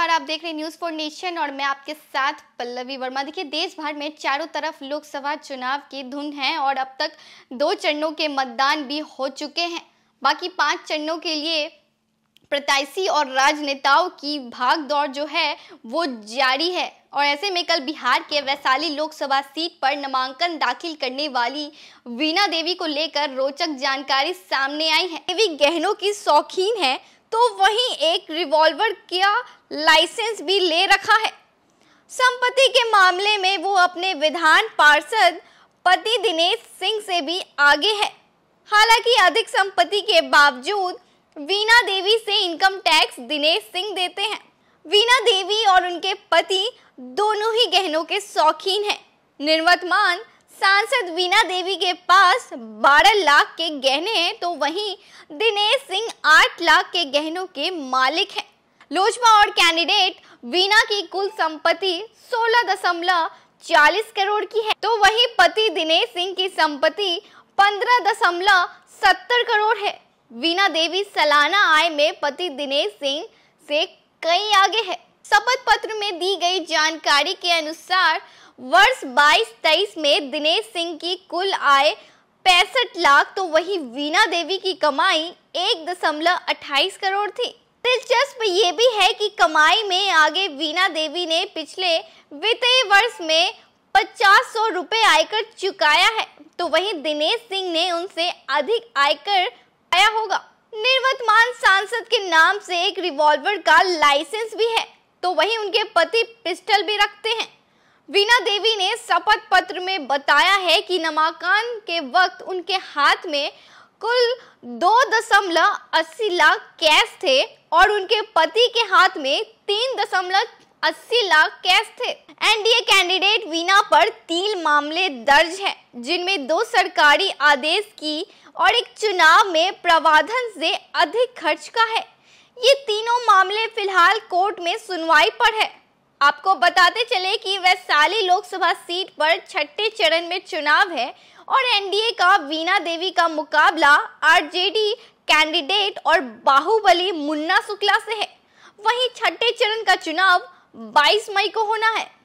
नमस्कार आप देख रहे हैं न्यूज फॉर नेशन और मैं आपके साथ पल्लवी वर्मा देखिए देश भर में चारों तरफ लोकसभा चुनाव की धुन है और अब तक दो चरणों के मतदान भी हो चुके हैं बाकी पांच चरणों के लिए प्रत्याशी और राजनेताओं की भाग दौड़ जो है वो जारी है और ऐसे में कल बिहार के वैशाली लोकसभा सीट पर नामांकन दाखिल करने वाली वीणा देवी को लेकर रोचक जानकारी सामने आई है देवी गहनों की शौकीन है तो वहीं एक रिवॉल्वर का लाइसेंस भी ले रखा है संपत्ति के मामले में वो अपने विधान पार्षद पति दिनेश सिंह से भी आगे है हालांकि अधिक संपत्ति के बावजूद वीना देवी से इनकम टैक्स दिनेश सिंह देते हैं वीना देवी और उनके पति दोनों ही गहनों के शौकीन हैं निर्वतमान सांसद वीना देवी के पास 12 लाख के गहने हैं तो वहीं दिनेश सिंह 8 लाख के गहनों के मालिक हैं लोजपा और कैंडिडेट वीना की कुल संपत्ति सोलह दशमलव चालीस करोड़ की है तो वहीं पति दिनेश सिंह की संपत्ति पंद्रह दशमलव सत्तर करोड़ है वीना देवी सालाना आय में पति दिनेश सिंह से कई आगे है शपथ पत्र में दी गई जानकारी के अनुसार वर्ष 22-23 में दिनेश सिंह की कुल आय पैंसठ लाख तो वही वीणा देवी की कमाई एक दशमलव अट्ठाईस करोड़ थी दिलचस्प ये भी है कि कमाई में आगे वीणा देवी ने पिछले वित्तीय वर्ष में पचास सौ रूपए आयकर चुकाया है तो वहीं दिनेश सिंह ने उनसे अधिक आयकर आया होगा निर्वर्तमान सांसद के नाम से एक रिवॉल्वर का लाइसेंस भी है तो वहीं उनके पति पिस्टल भी रखते हैं वीना देवी ने शपथ पत्र में बताया है कि नमाकान के वक्त उनके हाथ में कुल दो दशमलव अस्सी लाख कैश थे और उनके पति के हाथ में तीन दशमलव अस्सी लाख कैश थे एनडीए कैंडिडेट वीना पर तीन मामले दर्ज हैं, जिनमें दो सरकारी आदेश की और एक चुनाव में प्रावधान से अधिक खर्च का है ये तीनों मामले फिलहाल कोर्ट में सुनवाई पर है आपको बताते चले कि वैशाली लोकसभा सीट पर छठे चरण में चुनाव है और एनडीए का वीना देवी का मुकाबला आरजेडी कैंडिडेट और बाहुबली मुन्ना शुक्ला से है वहीं छठे चरण का चुनाव 22 मई को होना है